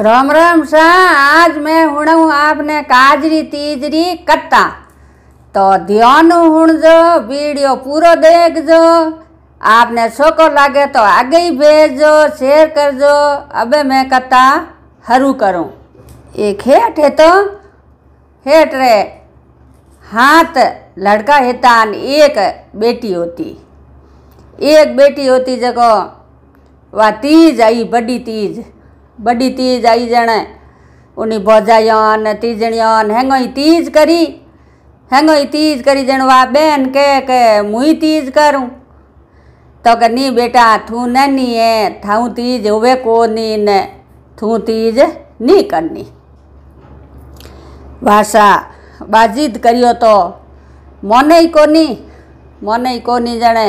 राम राम शाह आज मैं हूँ आपने काजरी तीजरी कत्ता तो ध्यान जो वीडियो पूरा देख जो आपने शोको लागे तो आगे ही भेजो शेयर कर जो अबे मैं कत्ता हरू करूँ एक हेठ है तो हेठ रे हाथ लड़का हेतान एक बेटी होती एक बेटी होती जगह वह तीज आई बड़ी तीज બડી તીજ આવી જણે ઉની ભોજાયન તીજણિયન હેંગોય તીજ કરી હેંગોય તીજ કરી જણ વા બેન કે કે મુય તીજ કરું તો કે ની બેટા થું ને ની એ થાઉં તીજ હવે કોની ને થું તીજ ની કરની ભાષા બાજીદ કર્યો તો મને કોની મને કોની જણે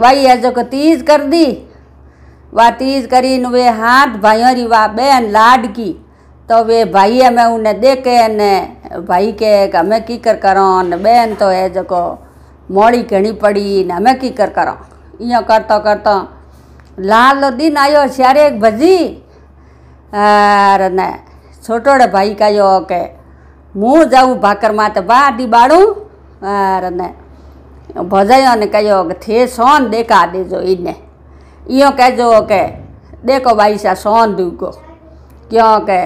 વાઈ આજો કે તીજ કરી દી વાતીજ કરીને હવે હાથ ભાઈરી વા બેન લાડકી તો હવે ભાઈ અમે ઉને દેખે ને ભાઈ કે અમે કીકર કરો ને બેન તો એ જકો મોડી ઘણી પડી ને અમે કીકર કરો અહીંયા કરતો કરતો લાલ દિન આવ્યો ત્યારે એક ભજી ને છોટોડે ભાઈ કહ્યો કે હું જાઉં ભાકરમાં તો બા દી બાળું ને ભજાયો ને કહ્યો કે થે સોન દેખા દેજો એને यों कह जो के देखो भाई सा सौन दूगो क्यों के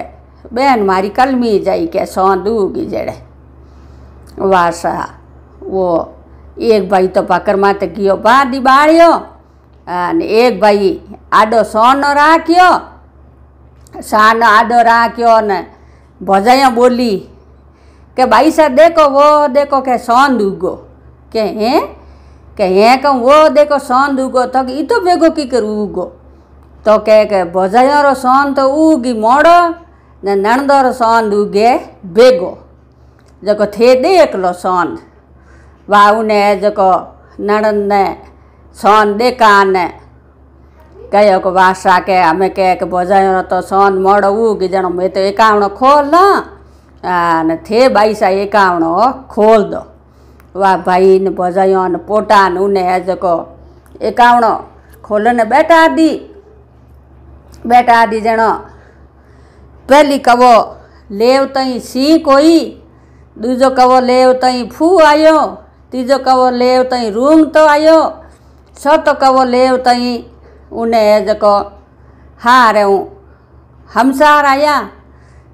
बहन मारी कलमी जाई के सौन दूगी जड़े वासा वो एक भाई तो पकरमा तो गियो बाड़ी बाड़ियो एक भाई आडो सोनो राख्यो सानो आडो राख्यो ने भजाया बोली के भाई सा देखो वो देखो के सौन दूगो के हैं कहे कहूँ वो देखो सोन उगो तो ई तो बेगो की कर उगो तो कह के रो सोन तो उगी मोड़ो ने रो सोन उगे बेगो जको थे देख लो सोन वाह ने जेको नणंद ने सोन देखा ने कहो को वासा के हमें कह के भोजाइयों तो सोन मोड़ो उगी जनो मैं तो एकावणो खोल ना थे बाईसा एकावणो खोल दो વાહ ભાઈને ભજાયો ને પોટા ને ઉને હેજકો એકાવણો ખોલને બેટા આદી બેટા આદી જણો પહેલી કવો લેવ તઈ સિંહ કોઈ દૂજો કવો લેવ તઈ ફૂ આવ્યો ત્રીજો કવો લેવ તઈ રૂંગ તો આવ્યો છતો કવો લેવ તઈ ઉને હેજકો હા રે હું હમસાર આવ્યા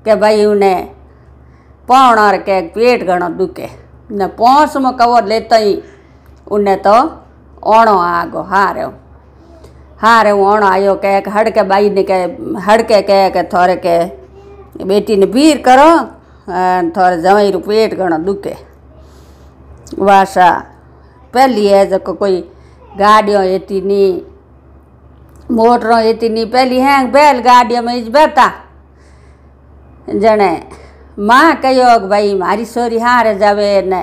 કે ભાઈ ઉને પૌણ કે પેટ ઘણો દુખે ને પોસમો કવર લેતઈ ઉને તો ઓણો આગો હાર્યો હારે હું ઓણો આવ્યો કે હડકે બાઈને કે હડકે કહે કે થોરે કે બેટીને ભીર કરો અને થોરે જવાઈરું પેટ ઘણો દુખે વાસા પહેલી એ જ કોઈ ગાડીઓ એતી નહીં મોટરો એતી નહીં પહેલી હેંગ બેલ ગાડીઓમાં જ બેતા જણે माँ कहो भाई मारी सोरी हार जावे ने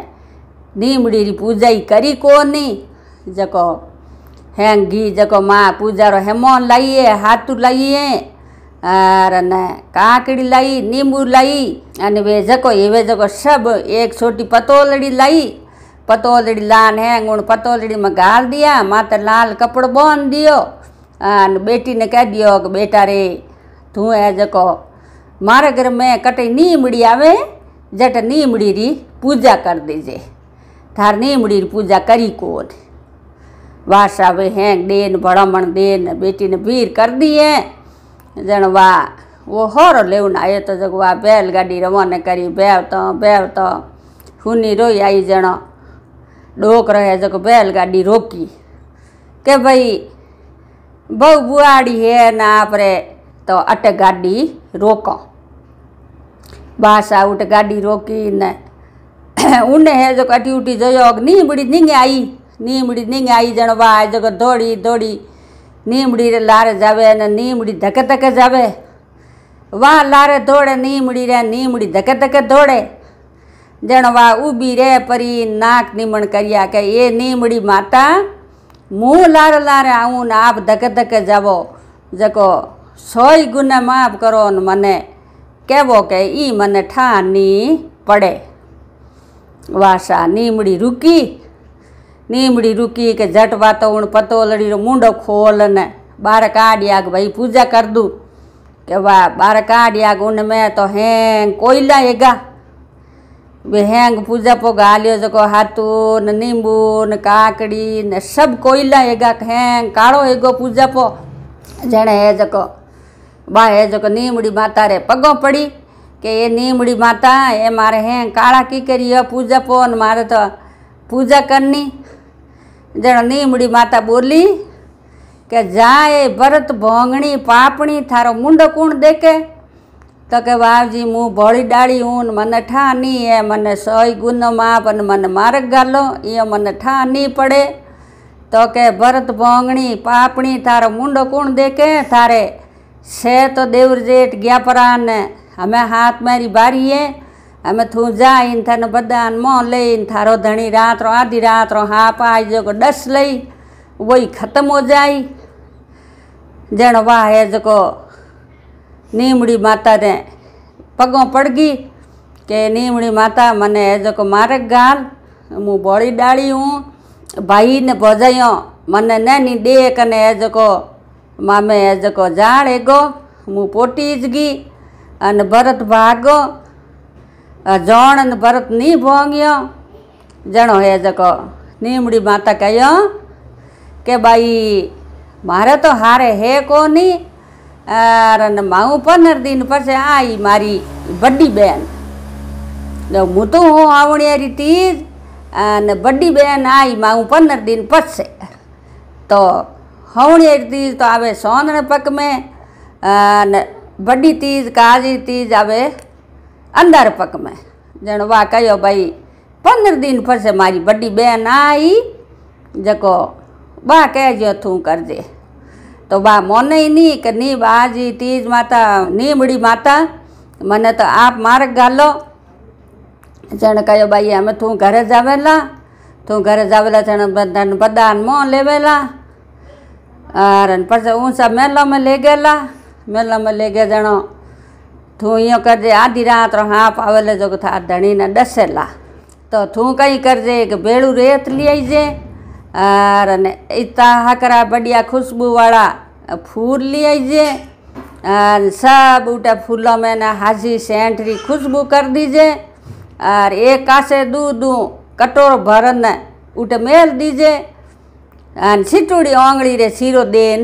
नीमड़ी री पूजा ही करी को नी जको हेंग जको माँ पूजा रो हेमोन लाइए हाथू लाइए आर ने काकड़ी लाई नींबू लाई अने वे जको ये वे जको सब एक छोटी पतोलड़ी लाई पतोलड़ी लान है गुण पतोलड़ी में गाल दिया मात लाल कपड़ो बोन दियो अने बेटी ने कह दियो बेटा रे तू है जको मारे घर में कटे नीमड़ी आवे जट नीमड़ी री पूजा कर दीजे थार नी मुड़ी री पूजा करी कौन वास आवे हैं देन भड़ामण देन बेटी ने भीर कर दिए जन वाह वो होरो लेवन आयो तो जग वाह बैलगाड़ी रवाना करी बेवतो बेवतो हुनी रोई आई जन डोक रहे जग बैलगाड़ी रोकी के भाई बहु बुआड़ी है ना आप तो अट गाड़ी रोको બાસ આઉટ ગાડી રોકીને ઉને હે જો કાટી ઉટી જયો નીમડી નીંગે આવી નીમડી નીંગે આવી જણ બા જગ દોડી દોડી નીમડી લારે જાવે અને નીમડી ધકે ધકે જાવે વાહ લારે દોડે નીમડી રે નીમડી ધકે ધકે દોડે જણવા ઊભી રે પરી નાક નિમણ કર્યા કે એ નીમડી માતા હું લારે લારે આવું ને આપ ધકે ધકે જાવો જકો સોય ગુને માફ કરો ને મને કેવો કે ઈ મને ઠાની પડે વાસા નીમડી રૂકી નીમડી રૂકી કે જટ વાતો ઉણ પતોલડીનો મૂંડો ખોલ ને બાર કાઢ્યા કે ભાઈ પૂજા કર દઉં કે વાહ બાર કાઢ્યા ગુણ મેં તો હેંગ કોયલા એગા બે હેંગ પૂજા પોગ હાલ્યો જકો હાથું ને લીંબુ ને કાકડી ને સબ કોયલા એગા હેંગ કાળો એગો પૂજા પો જણે હે જકો બા એ જો કે નીમડી માતા રે પગો પડી કે એ નીમડી માતા એ મારે હે કાળા કી કરી પૂજા પોન મારે તો પૂજા કરની જણ નીમડી માતા બોલી કે જા એ ભરત ભોંગણી પાપણી થારો મુંડો કુણ દેખે તો કે વાવજી હું ભોળી ડાળી હું મને ઠાની એ મને સોય ગુનો માપ અને મને માર્ગ ગાલો એ મને ઠાની પડે તો કે ભરત ભોંગણી પાપણી તારો મુંડો કોણ દેખે તારે છે તો દેવરજેટ ગ્યાપરાન અમે હાથ મારી બારીએ અમે થું જાઈને થાને બધાને મોં લઈને થારો ધણી રાત્રો આધી રાત્રો હા પાઈ જોકો ડસ લઈ વોઈ ખતમ હો જાય જણ વાહે જોકો નીમડી માતાને પગો પડગી કે નીમડી માતા મને એ જોકો મારે ગાલ હું બોળી ડાળી હું ભાઈને ભજાયો મને નાની ડે કને એ જોકો मामे जेको जाण एगो मूं पोटीजगी अन भरत भागो जौण अन भरत नी भोंगियो ॼणो हे जेको नीमड़ी माता कयो કે ભાઈ મારે તો હારે હે કોની અને માઉં પંદર દિન પછી આ એ મારી બડી બેન હું તો હું આવણી રીતી જ અને બડી બેન આ માઉં પંદર દિન પછી તો हवणी तीज तो आवे सौंदण पक में बड़ी तीज काजी तीज आवे अंदर पक में ॼण उहा कयो भई पंद्रहं दिन फसे मारी बड़ी बहन आई जेको ॿा कहिजो तूं करिजे तो वाह मोन ही नी की नी ॿा जी तीज माता नी मुड़ी माता મને तो आप માર્ગ गालो જણ કયો બાઈ અમે તું ઘરે જ આવેલા તું ઘરે જ આવેલા જણ બધાને आर पर ऊंचा मेलो में ले गेला मेलो में ले गया जणो तूं ईअं करिजे आधी रात रो हाँ पावल जो था धणी न ॾसेला तो तूं कई जे एक बेड़ू रेत ली आइजे आर अने इता हकरा बढ़िया खुशबू वाला फूल ली आइजे और सब उठा फूलों में ना हाजी सेंट खुशबू कर दीजे और एक कासे दू दूँ कटोर भरन उठे मेल दीजे અને સીટુડી આંગળી રે શીરો દેન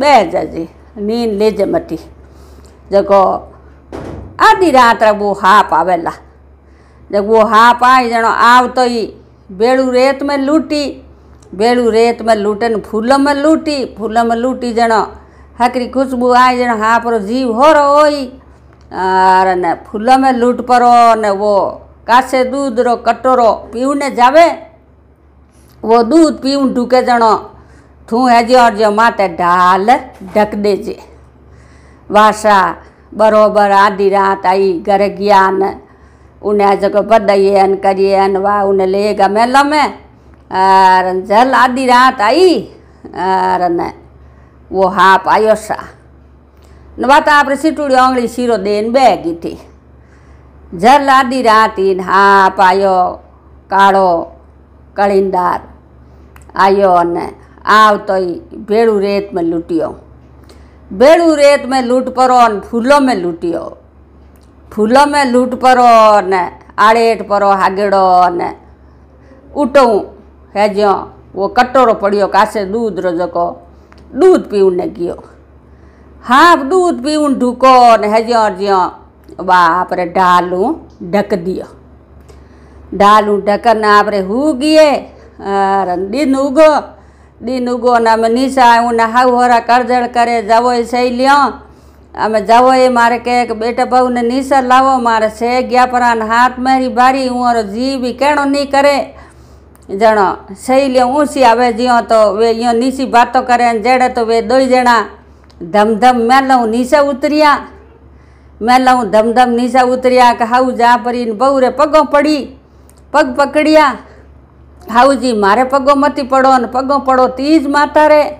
બે જાજી નીન લેજે મટી જગો આધી રાત્રે બહુ હાપ આવેલા જગો હાપ આવી જણો આવતો એ બેડું રેત મેં લૂંટી બેડું રેત મેં લૂંટે ને ફૂલમાં લૂંટી ફૂલમાં લૂંટી જણો હકરી ખુશ્બુ આવી જણો હાપરો જીવ હોરો હોય અરે ને ફૂલમાં લૂંટ પરો ને વો કાસે દૂધ રો કટોરો પીવને જાવે वो दूध पीऊं ढूके जणो थूं हेजो जो माथे डाल ढक देजे वासा बराबर आधी रात आई घर गया न उन्हें जगह बधाइए अन करिए अन वाह उन्हें ले मेला में और जल आधी रात आई और न वो हाप आयो सा नवाता आप सीटूड़ी आंगड़ी शीरो देन बैगी थी जल आधी रात इन हाप आयो काड़ो कलिंदार આવ્યો અને આવતો એ ભેળું રેત મેં લૂંટ્યો ભેળું રેત મેં લૂંટ પરો અને ફૂલો મેં લૂંટ્યો ફૂલો મેં લૂંટ પરો અને આળેટ પરો હાગેડો અને ઉટું હેજ્યો વો કટોરો પડ્યો કાસે દૂધ રજકો દૂધ પીવને ગયો હાફ દૂધ પીવું ઢૂકો ને હેજ્યો જ્યો બા આપણે ઢાલું ઢક દિયો ઢાલું ઢકને આપણે હું ગયે દીન ઉગો દીન ઉગો અને અમે નિશા ઉના હાવ હોરા કરજણ કરે જાવો એ શૈલ્યો અમે જાવો એ મારે કહે કે બેટા બહુને નિસર લાવો મારે છે ગયા પરાન હાથ મારી બારી હું મારો જીવ બી કેણો નહીં કરે જણો શૈલ્યો ઊંસી આવે જ્યો તો વે યો નીસી વાતો કરે ને જેડે તો વે દોઈ જણા ધમધમ મેં લઉં નીચે ઉતર્યા મેં લઉં ધમધમ નીચે ઉતર્યા કે હાઉ જા પરીને બહુ રે પગો પડી પગ પકડ્યા હાઉજી મારે પગો મતી પડો ને પગો પડો તીજ માતા રે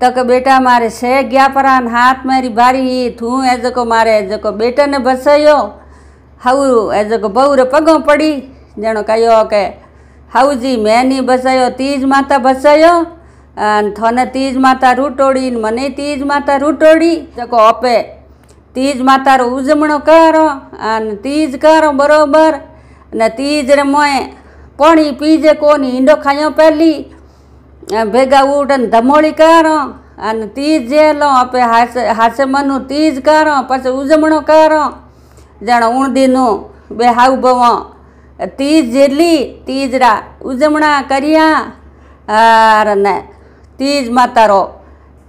તો કે બેટા મારે છે ગયા પરાન હાથ મારી ભારી થું એ જકો મારે એ જકો બેટાને ભસાયો હાવું એ જકો બહુ રે પગો પડી જાણો કહ્યો કે હાઉજી મેં નહીં ભસાયો તીજ માતા ભસાયો અને થને તીજ માતા રૂટોડી ને મને તીજ માતા રૂટોડી જકો અપે તીજ માતારો ઉજમણો કરો અને તીજ કરો બરોબર અને તીજ રે મોએ कोणी पीजे कोनी ईंडो खायूं पहली भेगा उठनि धमोड़ी करणो अने तीज झेलो अपे हासे हासे मनू तीज करो પછી ઉજવણો કરો જાણે ઉણદીનું બે હાવ ભવો તીજ જેટલી તીજરા ઉજવણા કર્યા આર ને તીજ માતારો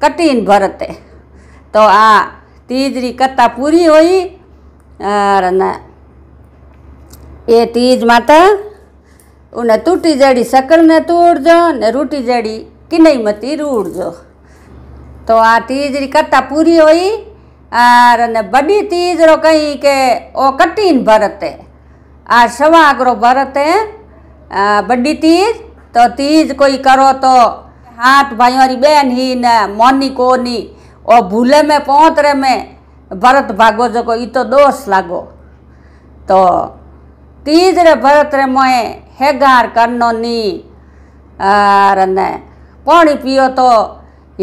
કટીન ભરતે તો આ તીજરી કથા પૂરી હોય આર ને એ તીજ માતા ઉને તૂટી જડી સકળને તું ઉડજો ને રૂટી જડી કિનઈમતી રૂડજો તો આ તીજરી કરતા પૂરી હોય આર અને બડી તીજરો કહી કે ઓ કટીન ભરતે આ સવાગરો ભરતે બડી તીજ તો તીજ કોઈ કરો તો હાથ भाई वारी બેન હી ને મોની કોની ઓ ભૂલે મેં પહોંચ રે મેં ભરત ભાગો જો કોઈ તો દોષ લાગો તો તીજરે ભરતરે મોએ હેગાર કરનો ની રને પાણી પીઓ તો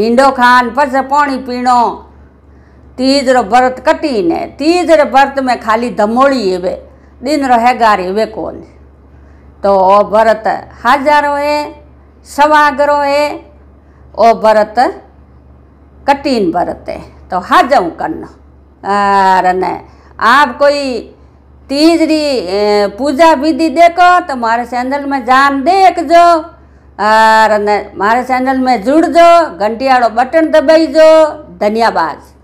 હિંડો ખાન પછી પાણી પીણો તીજરો ભરત કટીને તીજરે ભરત મેં ખાલી ધમોળી એવે દિનરો હેગાર એવે કોને તો ઓ ભરત હાજારો એ સવાગરો એ ઓ ભરત કટીન ભરતે તો હાજવું કરનો રને આપ કોઈ तीजरी पूजा विधि देखो तो मारे सैंडल में जान देख जो और हमारे चैनल में जुड़ जो घंटियाड़ो बटन दबाई जो धन्यवाद